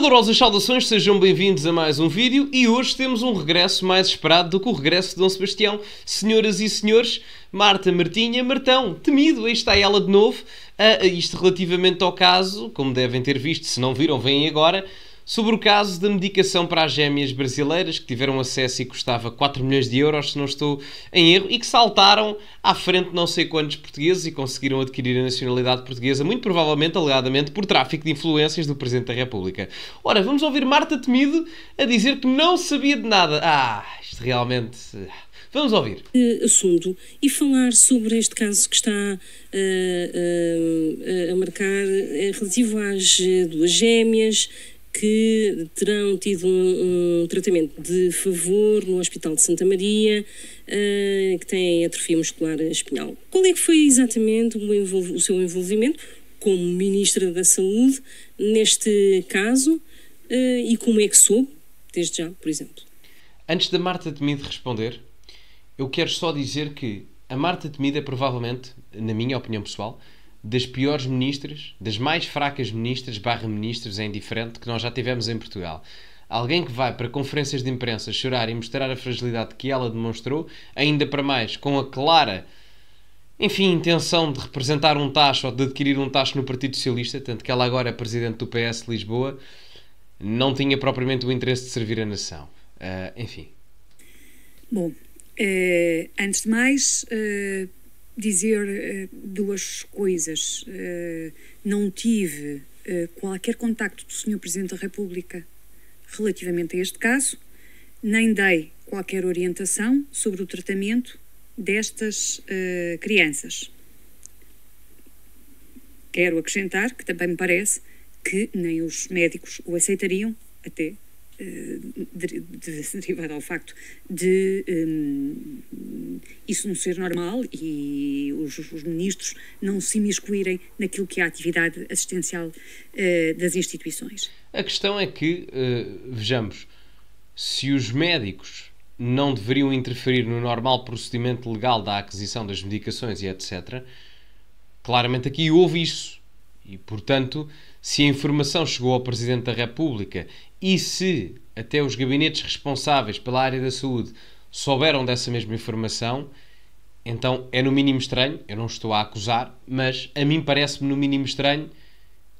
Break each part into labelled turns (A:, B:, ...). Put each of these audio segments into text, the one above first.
A: Calorosas saudações, sejam bem-vindos a mais um vídeo e hoje temos um regresso mais esperado do que o regresso de Dom Sebastião. Senhoras e senhores, Marta Martinha, Martão, temido, aí está ela de novo. Uh, isto relativamente ao caso, como devem ter visto, se não viram, vêm agora sobre o caso da medicação para as gêmeas brasileiras que tiveram acesso e custava 4 milhões de euros, se não estou em erro, e que saltaram à frente não sei quantos portugueses e conseguiram adquirir a nacionalidade portuguesa, muito provavelmente, alegadamente, por tráfico de influências do Presidente da República. Ora, vamos ouvir Marta Temido a dizer que não sabia de nada. Ah, isto realmente. Vamos ouvir. Eh, assunto e falar sobre este caso que está
B: uh, uh, a marcar é relativo às duas gêmeas que terão tido um, um, tratamento de favor no Hospital de Santa Maria, uh, que têm atrofia muscular espinhal. Qual é que foi exatamente o, o seu envolvimento como Ministra da Saúde neste caso uh, e como é que soube, desde já, por exemplo?
A: Antes da Marta Temido responder, eu quero só dizer que a Marta Temida é provavelmente, na minha opinião pessoal, das piores ministras, das mais fracas ministras, barra ministros, é indiferente, que nós já tivemos em Portugal. Alguém que vai para conferências de imprensa chorar e mostrar a fragilidade que ela demonstrou, ainda para mais com a clara, enfim, intenção de representar um tacho ou de adquirir um tacho no Partido Socialista, tanto que ela agora é presidente do PS de Lisboa, não tinha propriamente o interesse de servir a nação. Uh, enfim.
B: Bom, eh, antes de mais. Eh dizer uh, duas coisas. Uh, não tive uh, qualquer contacto do Sr. Presidente da República relativamente a este caso, nem dei qualquer orientação sobre o tratamento destas crianças. Quero acrescentar que também me parece que nem os médicos o aceitariam até eh, derivada ao facto de um, eh, isso não ser normal e os, os, ministros não se imiscuírem naquilo que é a atividade assistencial uh, das instituições.
A: A questão é que, uh, vejamos, se os médicos não deveriam interferir no normal procedimento legal da aquisição das medicações e etc., claramente aqui houve isso. E, portanto, se a informação chegou ao Presidente da República e se até os gabinetes responsáveis pela área da saúde souberam dessa mesma informação, então é no mínimo estranho, eu não estou a acusar, mas a mim parece-me no mínimo estranho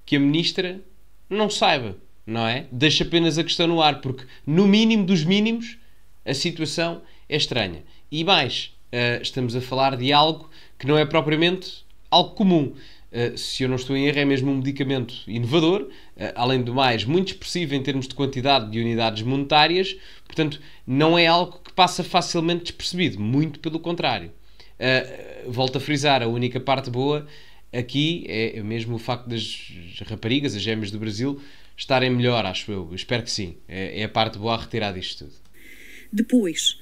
A: que a Ministra não saiba, não é? Deixa apenas a questão no ar, porque no mínimo dos mínimos a situação é estranha. E mais, eh, estamos a falar de algo que não é propriamente algo comum. Eh, se eu não estou em erro, é mesmo um medicamento inovador, eh, além do mais, muito expressivo em termos de quantidade de unidades monetárias, portanto, não é algo que passa facilmente despercebido, muito pelo contrário. Eh, volto a frisar, a única parte boa aqui é mesmo o facto das raparigas, as gêmeas do Brasil, estarem melhor, acho eu. Espero que sim. É, é a parte boa a retirar disto tudo.
B: Depois,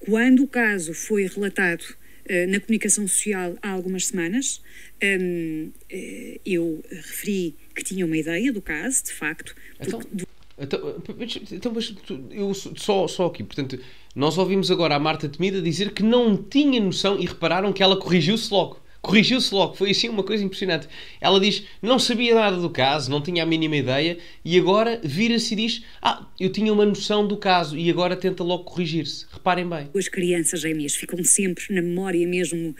B: quando o caso foi relatado eh, na comunicação social há algumas semanas.
A: Eh, eu referi que tinha uma ideia do caso, de facto. Então, então, então, mas eu só, só aqui, portanto, nós ouvimos agora a Marta Temida dizer que não tinha noção e repararam que ela corrigiu-se logo corrigiu-se logo. Foi assim uma coisa impressionante. Ela diz: não sabia nada do caso, não tinha a mínima ideia, e agora vira-se e diz: ah, eu tinha uma noção do caso, e agora tenta logo corrigir-se. Reparem
B: bem. As crianças gêmeas ficam sempre na memória mesmo uh,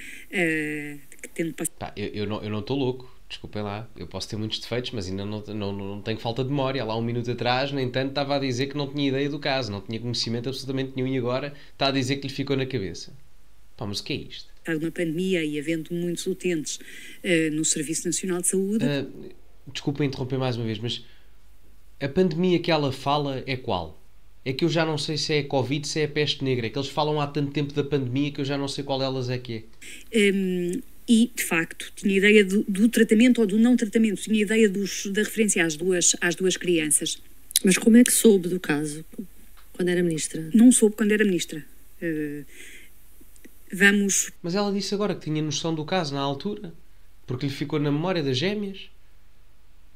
B: que tendo passado. Tá,
A: eu, eu, não, eu não estou louco. Desculpem lá, eu posso ter muitos defeitos, mas ainda não, não, não tenho falta de memória. Lá um minuto atrás, nem tanto, estava a dizer que não tinha ideia do caso, não tinha conhecimento absolutamente nenhum e agora está a dizer que lhe ficou na cabeça. Pá, mas o que é isto?
B: uma pandemia e havendo muitos utentes
A: uh, no Serviço Nacional de Saúde. Uh, desculpa interromper mais uma vez, mas a pandemia que ela fala é qual? É que eu já não sei se é Covid, se é peste negra. É que eles falam há tanto tempo da pandemia que eu já não sei qual delas é que é. Um, e, de facto,
B: tinha ideia do, do, tratamento ou do não tratamento, tinha ideia dos, da referência às duas, às duas crianças. Mas como é que soube do caso? Quando era ministra? Não soube quando era ministra.
A: Uh, Vamos. Mas ela disse agora que tinha noção do caso na altura, porque lhe ficou na memória das gêmeas.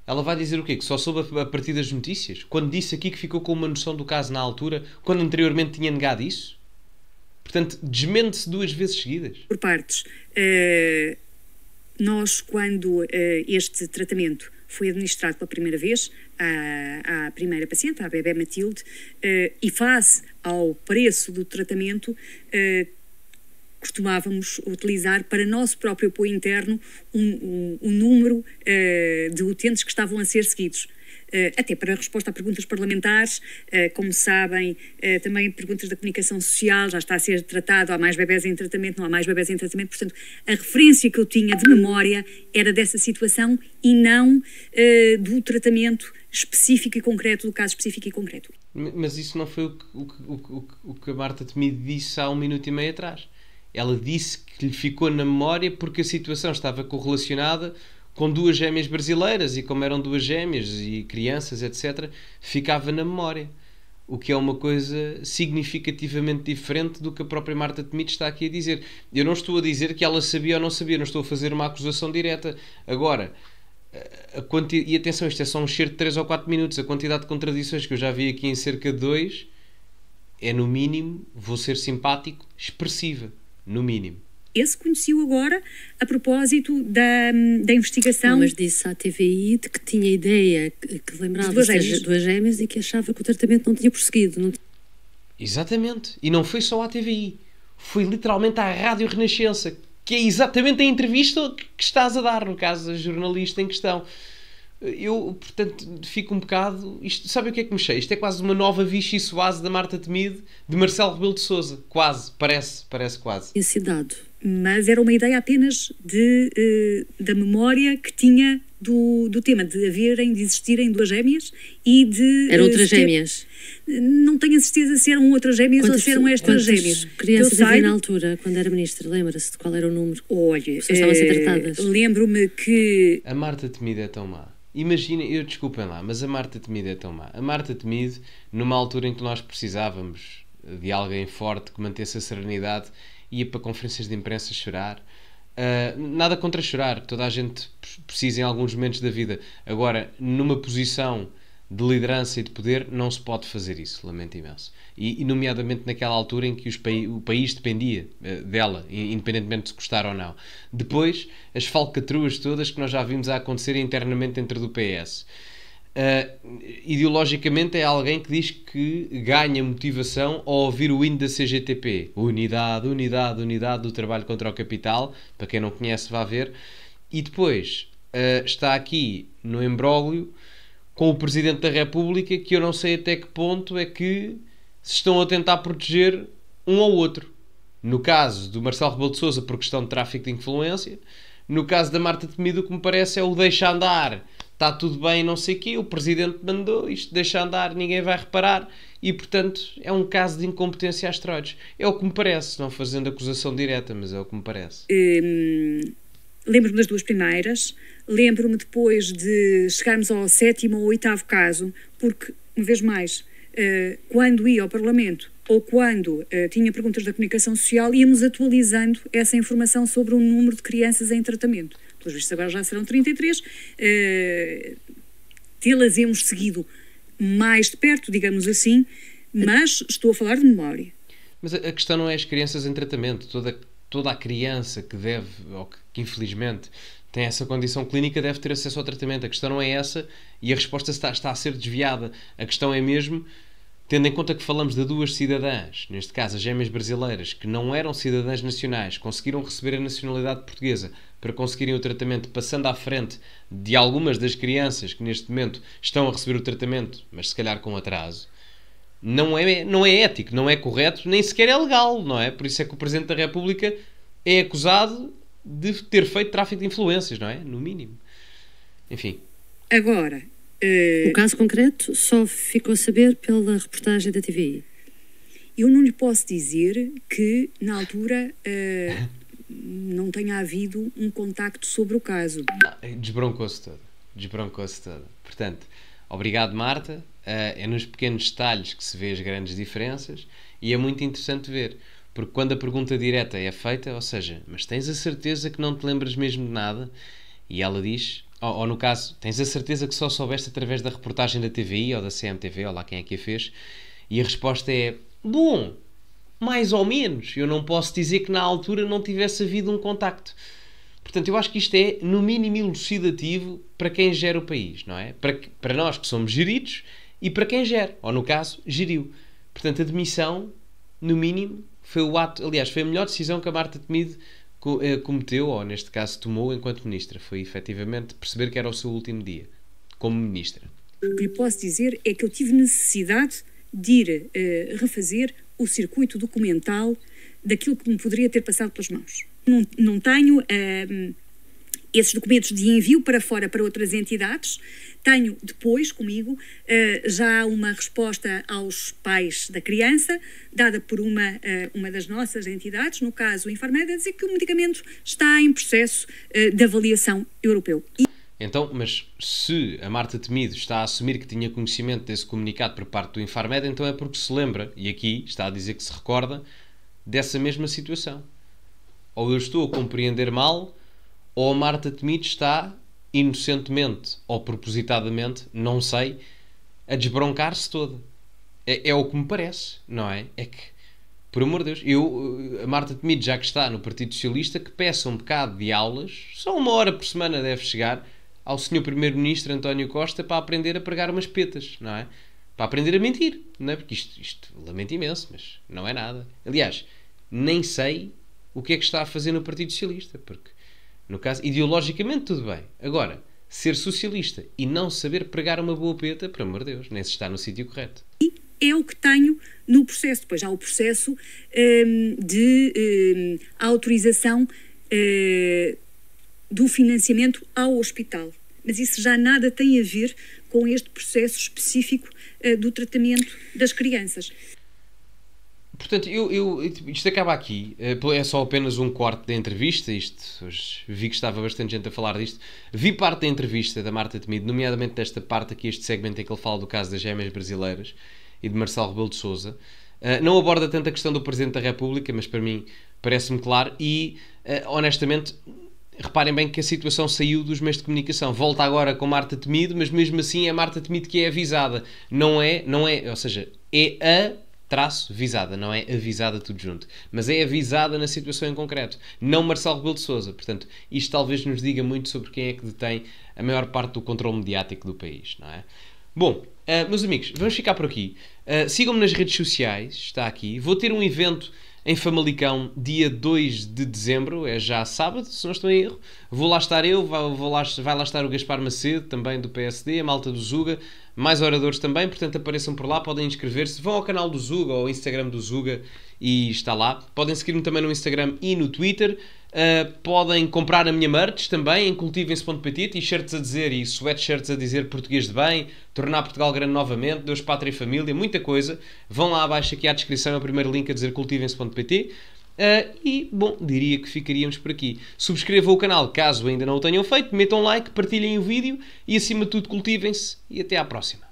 A: Ela vai dizer o quê? Que só soube a partir das notícias? Quando disse aqui que ficou com uma noção do caso na altura, quando anteriormente tinha negado isso? Portanto, desmente-se duas vezes seguidas. Por partes. Uh,
B: nós, quando uh, este tratamento foi administrado pela primeira vez à, à primeira paciente, à bebê Matilde, uh, eh, e face ao preço do tratamento, costumávamos utilizar para nosso próprio apoio interno o um, um, um, número uh, de utentes que estavam a ser seguidos. Uh, até para a resposta a perguntas parlamentares, uh, como sabem, uh, também perguntas da comunicação social, já está a ser tratado, há mais bebés em tratamento, não há mais bebés em tratamento, portanto, a referência que eu tinha de memória era dessa situação e não do tratamento específico e concreto, do caso específico e concreto.
A: Mas isso não foi o que, o o o que a Marta Temido disse há um minuto e meio atrás. Ela disse que lhe ficou na memória porque a situação estava correlacionada com duas gêmeas brasileiras e como eram duas gêmeas e crianças, etc., ficava na memória. O que é uma coisa significativamente diferente do que a própria Marta Temido está aqui a dizer. Eu não estou a dizer que ela sabia ou não sabia, não estou a fazer uma acusação direta. Agora, a quanti... e atenção, isto é só um cheiro de 3 ou 4 minutos. A quantidade de contradições que eu já vi aqui em cerca de 2 é, no mínimo, vou ser simpático, expressiva no mínimo.
B: Esse conheci agora a propósito da, hum, da investigação. mas disse à TVI de que tinha ideia, que, lembrava duas gêmeas.
A: duas gêmeas e que achava que o tratamento não tinha prosseguido. Não... Exatamente. E não foi só à TVI. Foi literalmente à Rádio Renascença, que é exatamente a entrevista que estás a dar, no caso, a jornalista em questão eu, portanto, fico um bocado. Isto, sabe o que é que me cheia? Isto é quase uma nova Vichy Soase da Marta Temide, de Marcelo Rebelo de Souza. Quase, parece, parece quase. Esse dado.
B: Mas era uma ideia apenas de, uh, da memória que tinha do, do tema, de haverem, de existirem duas gêmeas e de. Eram eh, outras ter, gêmeas? Não tenho a certeza se eram outras gêmeas ou se eram estas gêmeas. crianças havia na altura, quando era ministra? Lembra-se de qual era o número? Olha, estavam eh, a ser tratadas.
A: Lembro-me que. A Marta Temida é tão má. Imaginem, eu desculpem lá, mas a Marta Temido é tão má. A Marta Temido, numa altura em que nós precisávamos de alguém forte que mantesse a serenidade, ia para conferências de imprensa chorar. Uh, nada contra chorar, toda a gente precisa em alguns momentos da vida. Agora, numa posição de liderança e de poder, não se pode fazer isso, lamento imenso. E, e nomeadamente naquela altura em que os, o país dependia uh, dela, independentemente de se gostar ou não. Depois, as falcatruas todas que nós já vimos a acontecer internamente dentro do PS. Uh, eh, ideologicamente é alguém que diz que ganha motivação ao ouvir o hino da CGTP Unidade, Unidade, Unidade do Trabalho contra o Capital para quem não conhece vá ver e depois uh, está aqui no embróglio com o Presidente da República que eu não sei até que ponto é que se estão a tentar proteger um ao outro. No caso do Marcelo Rebelo de Sousa por questão de tráfico de influência, no caso da Marta Temido, o que me parece é o deixa andar, está tudo bem, não sei o quê, o Presidente mandou, isto deixa andar, ninguém vai reparar, e portanto é um caso de incompetência às trotes. É o que me parece, não fazendo acusação direta, mas é o que me parece.
B: Hum, Lembro-me das duas primeiras, Lembro-me depois de chegarmos ao sétimo ou oitavo caso, porque, uma vez mais, eh, quando ia ao Parlamento ou quando eh, tinha perguntas da comunicação social, íamos atualizando essa informação sobre o número de crianças em tratamento. Pelos vistos, agora já serão 33. Eh, tê-las íamos seguido mais de perto, digamos assim, mas estou a falar de memória.
A: Mas a questão não é as crianças em tratamento. Toda, toda a criança que deve, ou que, que infelizmente tem essa condição clínica deve ter acesso ao tratamento. A questão não é essa e a resposta está, está a ser desviada. A questão é mesmo, tendo em conta que falamos de duas cidadãs, neste caso as gêmeas brasileiras, que não eram cidadãs nacionais, conseguiram receber a nacionalidade portuguesa para conseguirem o tratamento, passando à frente de algumas das crianças que neste momento estão a receber o tratamento, mas se calhar com atraso. Não é, não é ético, não é correto, nem sequer é legal, não é? Por isso é que o Presidente da República é acusado de ter feito tráfico de influências, não é? No mínimo. Enfim.
B: Agora. Uh... O caso concreto só ficou a saber pela reportagem da TVI. Eu não lhe posso dizer que, na altura, uh, não tenha havido um contacto sobre o caso. Ah,
A: eh, desbroncou-se todo. Desbroncou-se todo. Portanto, obrigado, Marta. Uh, é nos pequenos detalhes que se vê as grandes diferenças e é muito interessante ver. Porque quando a pergunta direta é feita, ou seja, mas tens a certeza que não te lembras mesmo de nada? E ela diz, ou, ou no caso, tens a certeza que só soubeste através da reportagem da TVI ou da CMTV, ou lá quem é que a fez? E a resposta é, bom, mais ou menos. Eu não posso dizer que na altura não tivesse havido um contacto. Portanto, eu acho que isto é, no mínimo, elucidativo para quem gera o país, não é? Para, para nós que somos geridos e para quem gera, ou no caso, geriu. Portanto, admissão, no mínimo, foi o ato, aliás, foi a melhor decisão que a Marta Temido eh, cometeu, ou neste caso tomou, enquanto ministra. Foi efetivamente perceber que era o seu último dia como ministra.
B: O que lhe posso dizer é que eu tive necessidade de ir uh, refazer o circuito documental daquilo que me poderia ter passado pelas mãos. Não, não tenho. Uh, esses documentos de envio para fora para outras entidades. Tenho depois comigo eh, já uma resposta aos pais da criança, dada por uma, eh, uma das nossas entidades, no caso Infarmed, a dizer que o medicamento está em processo eh, de avaliação europeu.
A: Então, mas se a Marta Temido está a assumir que tinha conhecimento desse comunicado por parte do Infarmed, então é porque se lembra, e aqui está a dizer que se recorda, dessa mesma situação. Ou eu estou a compreender mal, ou a Marta Temido está inocentemente ou propositadamente, não sei, a desbroncar-se toda. É, é, o que me parece, não é? É que, por amor de Deus, eu, a Marta Temido, já que está no Partido Socialista, que peça um bocado de aulas, só uma hora por semana deve chegar, ao senhor Primeiro-Ministro António Costa para aprender a pregar umas petas, não é? Para aprender a mentir, não é? Porque isto, isto lamento imenso, mas não é nada. Aliás, nem sei o que é que está a fazer no Partido Socialista, porque no caso, ideologicamente, tudo bem. Agora, ser socialista e não saber pregar uma boa peta, por amor de Deus, nem se está no sítio correto. E
B: é o que tenho no processo. Depois há o processo hum, de hum, autorização hum, do financiamento ao hospital. Mas isso já nada tem a ver com este processo específico hum, do tratamento das crianças.
A: Portanto, eu, eu, tipo, isto acaba aqui. Eh, é só apenas um corte da entrevista. Isto, hoje vi que estava bastante gente a falar disto. Vi parte da entrevista da Marta Temido, nomeadamente desta parte aqui, este segmento em que ele fala do caso das gêmeas brasileiras e de Marcelo Rebelo de Souza. Eh, não aborda tanto a questão do Presidente da República, mas para mim parece-me claro. E, eh, honestamente, reparem bem que a situação saiu dos meios de comunicação. Volta agora com Marta Temido, mas mesmo assim é Marta Temido que é avisada. Não é, não é, ou seja, é a traço visada, não é avisada tudo junto, mas é avisada na situação em concreto, não Marcelo Rebelo de Sousa. Portanto, isto talvez nos diga muito sobre quem é que detém a maior parte do controle mediático do país, não é? Bom, uh, meus amigos, vamos ficar por aqui. Uh, Sigam-me nas redes sociais, está aqui. Vou ter um evento em Famalicão, dia 2 de dezembro, é já sábado, se não estou em erro. Vou lá estar eu, vou lá, vai lá estar o Gaspar Macedo, também do PSD, a malta do Zuga, mais oradores também, portanto apareçam por lá, podem inscrever-se. Vão ao canal do Zuga ou ao Instagram do Zuga e está lá. Podem seguir-me também no Instagram e no Twitter. Uh, podem comprar a minha merch também em cultivem-se.pt, t-shirts a dizer e sweatshirts a dizer português de bem, tornar Portugal grande novamente, Deus, Pátria e Família, muita coisa. Vão lá abaixo aqui à descrição, é o primeiro link a dizer cultivem-se.pt. Uh, e, bom, diria que ficaríamos por aqui. Subscrevam o canal caso ainda não o tenham feito, metam like, partilhem o vídeo e, acima de tudo, cultivem-se e até à próxima.